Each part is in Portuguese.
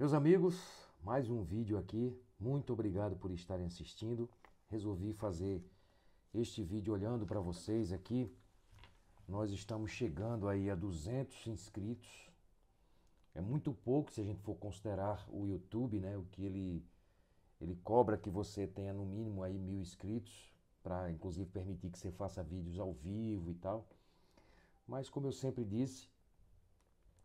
Meus amigos, mais um vídeo aqui. Muito obrigado por estarem assistindo. Resolvi fazer este vídeo olhando para vocês aqui. Nós estamos chegando aí a 200 inscritos. É muito pouco se a gente for considerar o YouTube, né? O que ele ele cobra que você tenha no mínimo aí mil inscritos para inclusive permitir que você faça vídeos ao vivo e tal. Mas como eu sempre disse,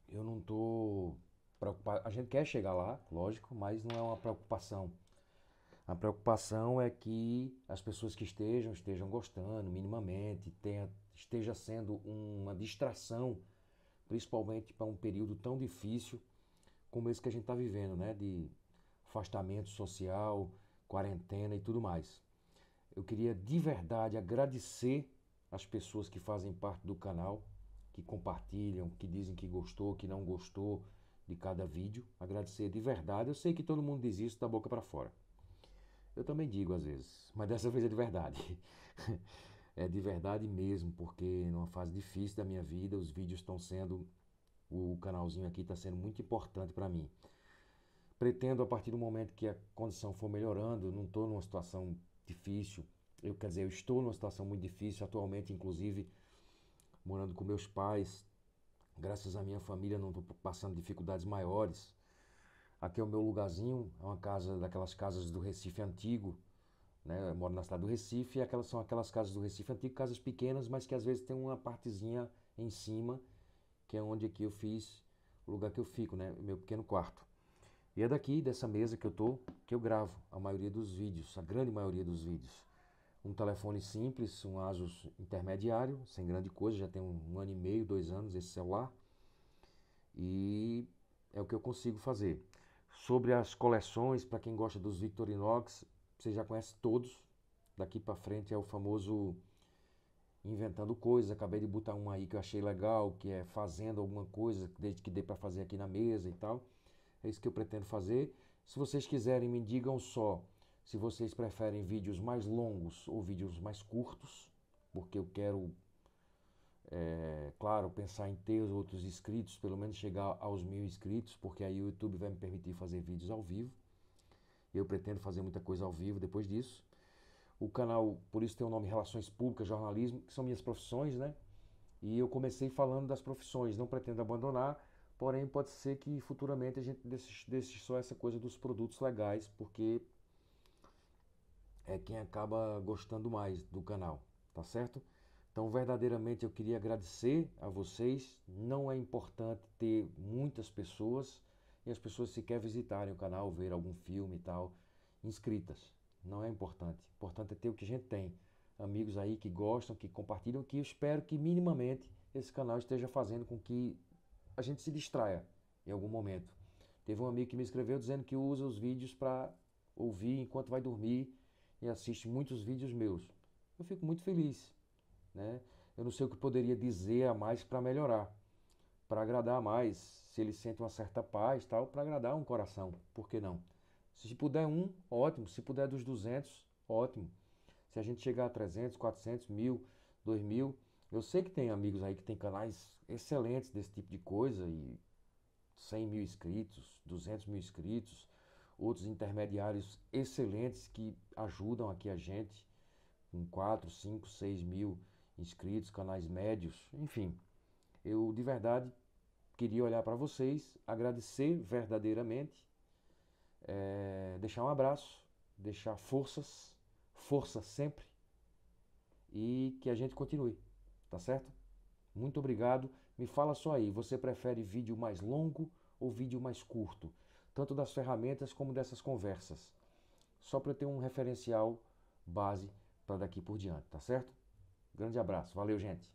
eu não estou preocupa... a gente quer chegar lá, lógico, mas não é uma preocupação. A preocupação é que as pessoas que estejam estejam gostando minimamente, tenha, esteja sendo uma distração, principalmente para um período tão difícil como esse que a gente está vivendo, né? De afastamento social, quarentena e tudo mais. Eu queria de verdade agradecer as pessoas que fazem parte do canal, que compartilham, que dizem que gostou, que não gostou, de cada vídeo, agradecer de verdade. Eu sei que todo mundo diz isso da boca para fora. Eu também digo às vezes, mas dessa vez é de verdade. é de verdade mesmo, porque numa fase difícil da minha vida, os vídeos estão sendo. O canalzinho aqui está sendo muito importante para mim. Pretendo, a partir do momento que a condição for melhorando, não estou numa situação difícil. Eu, quer dizer, eu estou numa situação muito difícil atualmente, inclusive morando com meus pais, Graças à minha família não estou passando dificuldades maiores. Aqui é o meu lugarzinho, é uma casa daquelas casas do Recife antigo, né? Eu moro na cidade do Recife, e aquelas são aquelas casas do Recife antigo, casas pequenas, mas que às vezes tem uma partezinha em cima, que é onde aqui eu fiz o lugar que eu fico, né? Meu pequeno quarto. E é daqui dessa mesa que eu estou que eu gravo a maioria dos vídeos, a grande maioria dos vídeos um telefone simples, um Asus intermediário, sem grande coisa, já tem um, um ano e meio, dois anos esse celular. E é o que eu consigo fazer. Sobre as coleções, para quem gosta dos Victorinox, você já conhece todos. Daqui para frente é o famoso inventando coisas. Acabei de botar um aí que eu achei legal, que é fazendo alguma coisa, desde que dê para fazer aqui na mesa e tal. É isso que eu pretendo fazer. Se vocês quiserem, me digam só se vocês preferem vídeos mais longos ou vídeos mais curtos, porque eu quero, é, claro, pensar em ter os outros inscritos, pelo menos chegar aos mil inscritos, porque aí o YouTube vai me permitir fazer vídeos ao vivo. Eu pretendo fazer muita coisa ao vivo depois disso. O canal, por isso tem o nome Relações Públicas, Jornalismo, que são minhas profissões, né? E eu comecei falando das profissões, não pretendo abandonar, porém pode ser que futuramente a gente deixe, deixe só essa coisa dos produtos legais, porque é quem acaba gostando mais do canal, tá certo? Então, verdadeiramente eu queria agradecer a vocês. Não é importante ter muitas pessoas e as pessoas sequer visitarem o canal, ver algum filme e tal, inscritas. Não é importante. O importante é ter o que a gente tem. Amigos aí que gostam, que compartilham, que eu espero que minimamente esse canal esteja fazendo com que a gente se distraia em algum momento. Teve um amigo que me escreveu dizendo que usa os vídeos para ouvir enquanto vai dormir e assiste muitos vídeos meus. Eu fico muito feliz, né? Eu não sei o que poderia dizer a mais para melhorar, para agradar mais, se ele sente uma certa paz, tal, para agradar um coração, por que não? Se puder um, ótimo, se puder dos 200, ótimo. Se a gente chegar a 300, 400, 1000, 2000, eu sei que tem amigos aí que tem canais excelentes desse tipo de coisa e 100 mil inscritos, 200 mil inscritos, outros intermediários excelentes que ajudam aqui a gente, com 4, 5, 6 mil inscritos, canais médios, enfim. Eu de verdade queria olhar para vocês, agradecer verdadeiramente, é, deixar um abraço, deixar forças, força sempre e que a gente continue, tá certo? Muito obrigado. Me fala só aí, você prefere vídeo mais longo ou vídeo mais curto? tanto das ferramentas como dessas conversas. Só para eu ter um referencial base para daqui por diante, tá certo? Grande abraço, valeu, gente!